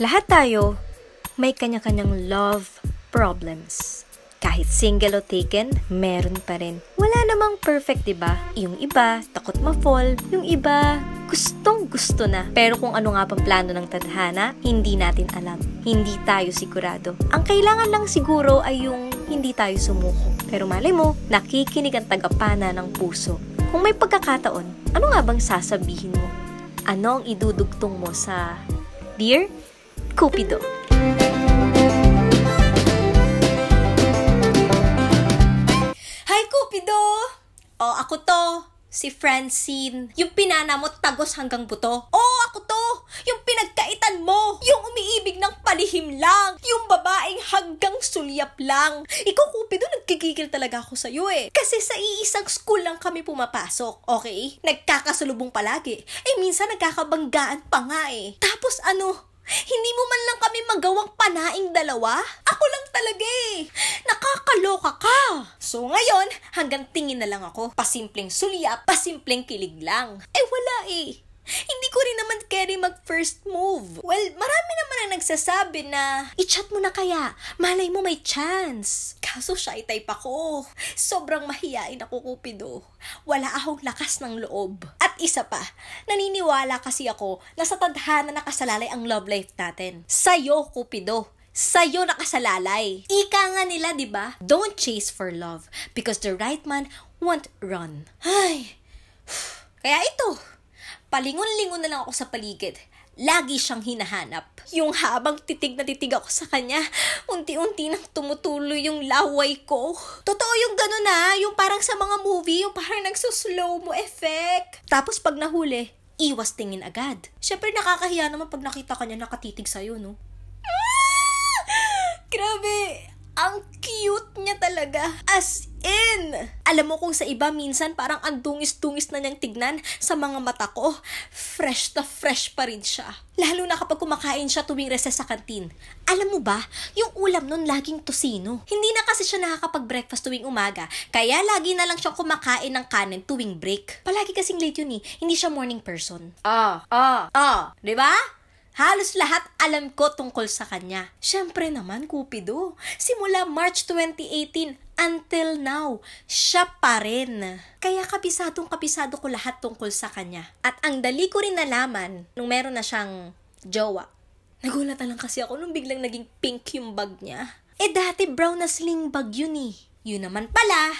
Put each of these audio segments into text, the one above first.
Lahat tayo may kanya-kanyang love problems. Kahit single o taken, meron pa rin. Wala namang perfect, 'di ba? Yung iba takot ma-fall, yung iba gustong gusto na. Pero kung ano nga pang plano ng tadhana, hindi natin alam. Hindi tayo sigurado. Ang kailangan lang siguro ay yung hindi tayo sumuko. Pero malay mo, nakikinig ang tagapana ng puso. Kung may pagkakataon, ano nga bang sasabihin mo? Ano ang idudugtong mo sa, Dear, Cupido. Hi, Cupido! O, oh, ako to, si Francine. Yung pinana mo tagos hanggang buto. O, oh, ako to, yung pinagkaitan mo. Yung umiibig ng palihim lang. Yung babaeng hanggang sulyap lang. Ikaw, Cupido, nagkikigil talaga ako sa'yo eh. Kasi sa iisang school lang kami pumapasok, okay? Nagkakasalubong palagi. Eh, minsan nagkakabanggaan pa nga eh. Tapos ano, hindi mo man lang kami magawang panaing dalawa? Ako lang talaga eh. Nakakaloka ka. So ngayon, hanggang tingin na lang ako. Pasimpleng suliap, pasimpleng kilig lang. Eh wala eh. Hindi ko rin naman carry mag-first move. Well, marami naman ang nagsasabi na, i-chat mo na kaya, malay mo may chance. Kaso shy type ako. Sobrang mahiyain ako, Cupido. Wala akong lakas ng loob. At isa pa, naniniwala kasi ako na sa tadhana nakasalalay ang love life natin. Sa'yo, Cupido sa'yo nakasalalay. Ika nga nila, di ba? Don't chase for love because the right man won't run. Ay, kaya ito, palingon-lingon na lang ako sa paligid. Lagi siyang hinahanap. Yung habang titig na titig ako sa kanya, unti-unti nang tumutuloy yung laway ko. Totoo yung ganun na, ah. yung parang sa mga movie, yung parang nagsuslow mo effect. Tapos pag nahuli, iwas tingin agad. Siyempre nakakahiya naman pag nakita ka niya nakatitig sa'yo, no? Ah! Grabe! Ang cute niya talaga. As in! Alam mo kung sa iba minsan parang ang dungis-dungis na niyang tignan sa mga mata ko, fresh na fresh pa rin siya. Lalo na kapag kumakain siya tuwing recess sa kantin. Alam mo ba, yung ulam nun laging tosino. Hindi na kasi siya nakakapag-breakfast tuwing umaga, kaya lagi na lang siya kumakain ng kanin tuwing break. Palagi kasing late yun eh, hindi siya morning person. Ah, ah, ah, di ba? Halos lahat alam ko tungkol sa kanya. Siyempre naman, Cupido. Simula March 2018 until now, siya pa rin. Kaya kapisadong kapisado ko lahat tungkol sa kanya. At ang dali ko rin nalaman nung meron na siyang jowa. Nagulat na lang kasi ako nung biglang naging pink yung bag niya. Eh dati brown na sling bag yun eh. Yun naman pala,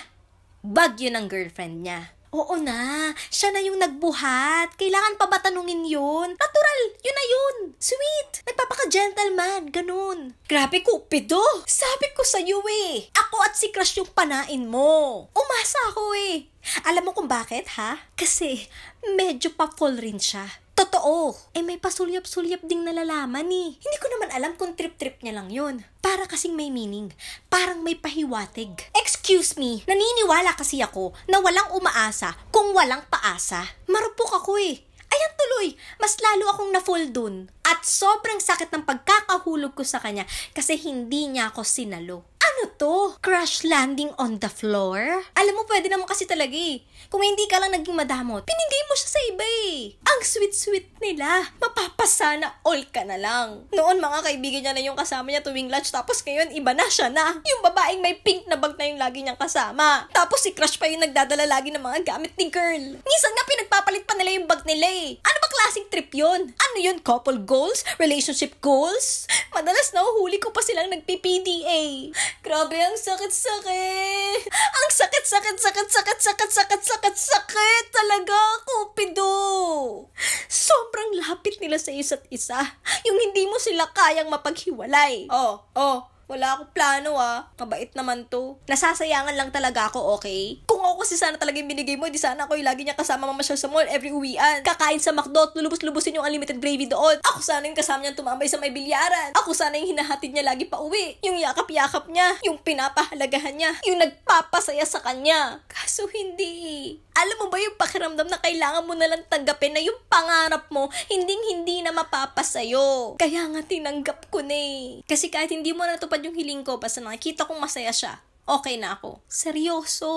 bag yun ang girlfriend niya. Oo na, siya na yung nagbuhat. Kailangan pa ba tanungin yun? Natural, yun na yun. Sweet, nagpapaka-gentleman, ganun. Grabe kupido, sabi ko sa sa'yo eh. Ako at si Crush yung panain mo. Umasa ako eh. Alam mo kung bakit ha? Kasi medyo pa-fall rin siya. Totoo. Eh may pasulyap-sulyap ding nalalaman ni. Eh. Hindi ko naman alam kung trip-trip niya lang 'yon. Para kasing may meaning. Parang may pahiwatig. Eh Excuse me, naniniwala kasi ako na walang umaasa kung walang paasa. Marupok ako eh. Ayan tuloy, mas lalo akong na-fall dun. At sobrang sakit ng pagkakahulog ko sa kanya kasi hindi niya ako sinalo. Ano to? Crash landing on the floor? Alam mo, pwede naman kasi talaga eh. Kung hindi ka lang naging madamot, pinigay mo siya sa iba eh. Ang sweet-sweet nila. Mapapasana all ka na lang. Noon mga kaibigan niya na yung kasama niya tuwing lunch tapos ngayon iba na siya na. Yung babaeng may pink na bag na yung lagi niyang kasama. Tapos si crush pa yung nagdadala lagi ng mga gamit ni girl. Minsan nga pinagpapalit pa nila yung bag nila eh. Ano ba klaseng trip yun? Ano yun? Couple goals? Relationship goals? Madalas nahuhuli ko pa silang nagpi-PDA. Grabe, ang sakit-sakit. Ang sakit-sakit-sakit-sakit-sakit-sakit-sakit-sakit talaga. Kupido. So sobrang lapit nila sa isa't isa. Yung hindi mo sila kayang mapaghiwalay. Oh, oh, wala akong plano ah. Kabait naman to. Nasasayangan lang talaga ako, okay? kung ako kasi sana talaga yung binigay mo, di sana ako yung lagi niya kasama mama siya sa mall every uwian. Kakain sa McDo, lulubos-lubusin yung unlimited gravy doon. Ako sana yung kasama niya tumambay sa may bilyaran. Ako sana yung hinahatid niya lagi pa uwi. Yung yakap-yakap niya, yung pinapahalagahan niya, yung nagpapasaya sa kanya. Kaso hindi. Alam mo ba yung pakiramdam na kailangan mo nalang tanggapin na yung pangarap mo, hinding-hindi na mapapasayo. Kaya nga tinanggap ko na eh. Kasi kahit hindi mo natupad yung hiling ko, basta nakikita kong masaya siya, okay na ako. Seryoso!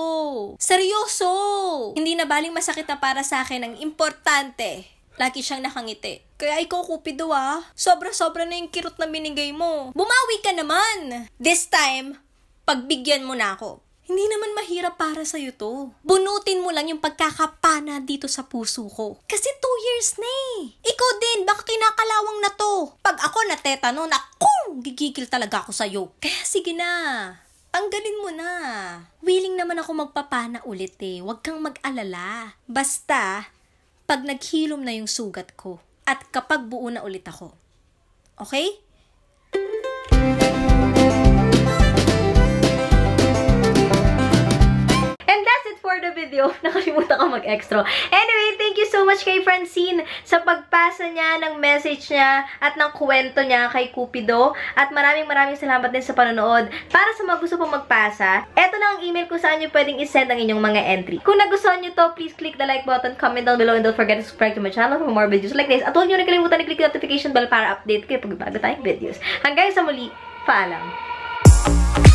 Seryoso! Hindi na baling masakit na para sa akin ang importante. Lagi siyang nakangiti. Kaya ikaw, Cupido ah. Sobra-sobra na yung kirot na binigay mo. Bumawi ka naman! This time, pagbigyan mo na ako. Hindi naman mahirap para sa iyo to. Bunutin mo lang yung pagkakapana dito sa puso ko. Kasi two years na eh. Ikaw din, baka kinakalawang na to. Pag ako na natetano, naku, gigigil talaga ako sa iyo. Kaya sige na, Tanggalin mo na. Willing naman ako magpapana ulit eh. Huwag kang mag-alala. Basta, pag naghilom na yung sugat ko at kapag buo na ulit ako. Okay? the video, nakalimutan ka mag-extra. Anyway, thank you so much kay Francine sa pagpasa niya ng message niya at ng kwento niya kay Cupido. At maraming maraming salamat din sa panonood. Para sa mga gusto pong magpasa, eto na ang email ko saan niyo pwedeng isend ang inyong mga entry. Kung nagustuhan niyo to, please click the like button, comment down below, and don't forget to subscribe to my channel for more videos like this. At huwag niyo na kalimutan i-click notification bell para update kayo pag bago tayong videos. Hanggang sa muli, paalam!